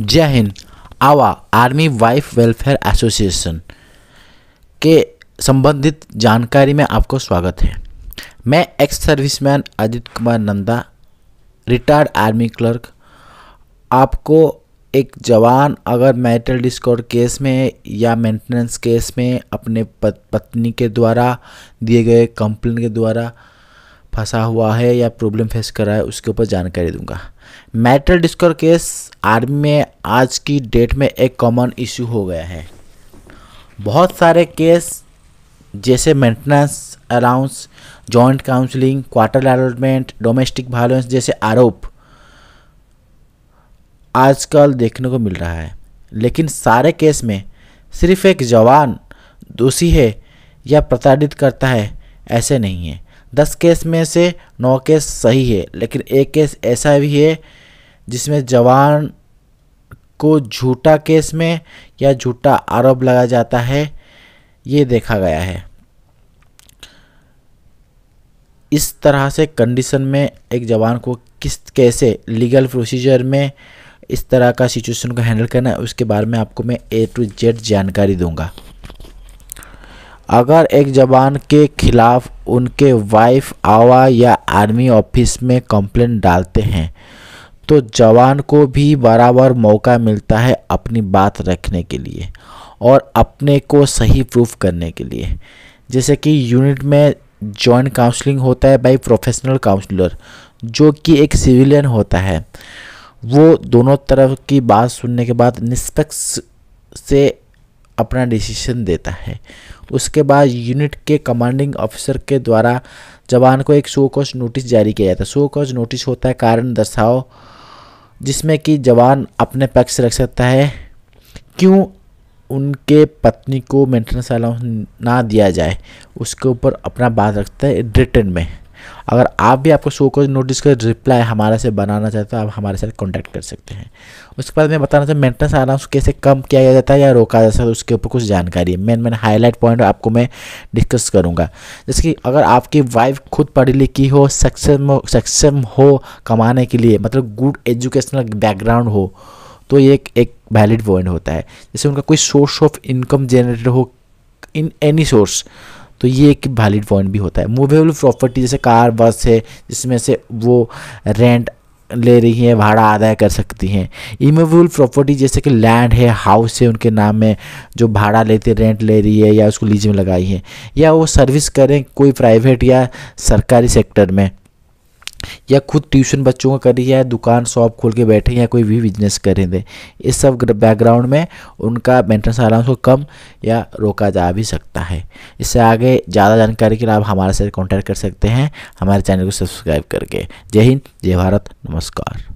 जय हिंद आवा army wife welfare association के संबंधित जानकारी में आपको स्वागत है मैं ex serviceman Ajit Kumar Nanda retired army clerk आपको एक जवान अगर मैरिटल डिस्कॉर्ड केस में या मेंटेनेंस केस में अपने पत्नी के द्वारा दिए गए कंप्लेन के द्वारा फंसा हुआ है या प्रॉब्लम फेस कर रहा है उसके ऊपर जानकारी दूंगा मैटर डिस्कर केस आर्मी में आज की डेट में एक कॉमन इशू हो गया है बहुत सारे केस जैसे maintenance allowance joint counselling quarter allotment domestic violence जैसे आरोप आजकल देखने को मिल रहा है लेकिन सारे केस में सिर्फ एक जवान दोषी है या प्रताड़ित करता है ऐसे नहीं है दस केस में से नौ केस सही है लेकिन एक केस ऐसा भी है जिसमें जवान को झूठा केस में या झूठा आरोप लगाया जाता है ये देखा गया है इस तरह से कंडीशन में एक जवान को किस कैसे लीगल प्रोसीजर में इस तरह का सिचुएशन को हैंडल करना है उसके बारे में आपको मैं ए टू जेड जानकारी दूंगा अगर एक जवान के खिलाफ उनके वाइफ आवा या आर्मी ऑफिस में कंप्लेन डालते हैं तो जवान को भी बराबर मौका मिलता है अपनी बात रखने के लिए और अपने को सही प्रूफ करने के लिए जैसे कि यूनिट में जॉइंट काउंसलिंग होता है बाई प्रोफेशनल काउंसलर जो कि एक सिविलियन होता है वो दोनों तरफ की बात सुनने के बाद निष्पक्ष से अपना डिसीजन देता है उसके बाद यूनिट के कमांडिंग ऑफिसर के द्वारा जवान को एक शो कॉज नोटिस जारी किया जाता है शो कॉज नोटिस होता है कारण दर्शाओ जिसमें कि जवान अपने पक्ष रख सकता है क्यों उनके पत्नी को मेंटेनेंस अलाउंस ना दिया जाए उसके ऊपर अपना बात रखता है रिटर्न में अगर आप भी आपको शो को नोटिस का रिप्लाई हमारे से बनाना चाहते हो आप हमारे साथ कॉन्टैक्ट कर सकते हैं उसके बाद मैं बताना चाहता हूँ मेंटेनेंस आराम कैसे कम किया जाता है या रोका जाता है उसके ऊपर कुछ जानकारी है मेन मेन हाईलाइट पॉइंट आपको मैं डिस्कस करूँगा जैसे कि अगर आपकी वाइफ खुद पढ़ी लिखी हो सक्षम सक्षम हो कमाने के लिए मतलब गुड एजुकेशनल बैकग्राउंड हो तो ये एक एक वैलिड पॉइंट होता है जैसे उनका कोई सोर्स ऑफ इनकम जनरेट हो इन एनी सोर्स तो ये एक वैलिड पॉइंट भी होता है मूवेबल प्रॉपर्टी जैसे कार बस है जिसमें से वो रेंट ले रही हैं भाड़ा आदाय कर सकती हैं इमूवेबल प्रॉपर्टी जैसे कि लैंड है हाउस है उनके नाम में जो भाड़ा लेते रेंट ले रही है या उसको लीज में लगाई है या वो सर्विस करें कोई प्राइवेट या सरकारी सेक्टर में या खुद ट्यूशन बच्चों का करें या दुकान शॉप खोल के बैठे या कोई भी बिजनेस करें दें इस सब बैकग्राउंड में उनका मेंटेनेंस अलाउंस को कम या रोका जा भी सकता है इससे आगे ज़्यादा जानकारी के लिए आप हमारे साथ कॉन्टैक्ट कर सकते हैं हमारे चैनल को सब्सक्राइब करके जय हिंद जय भारत नमस्कार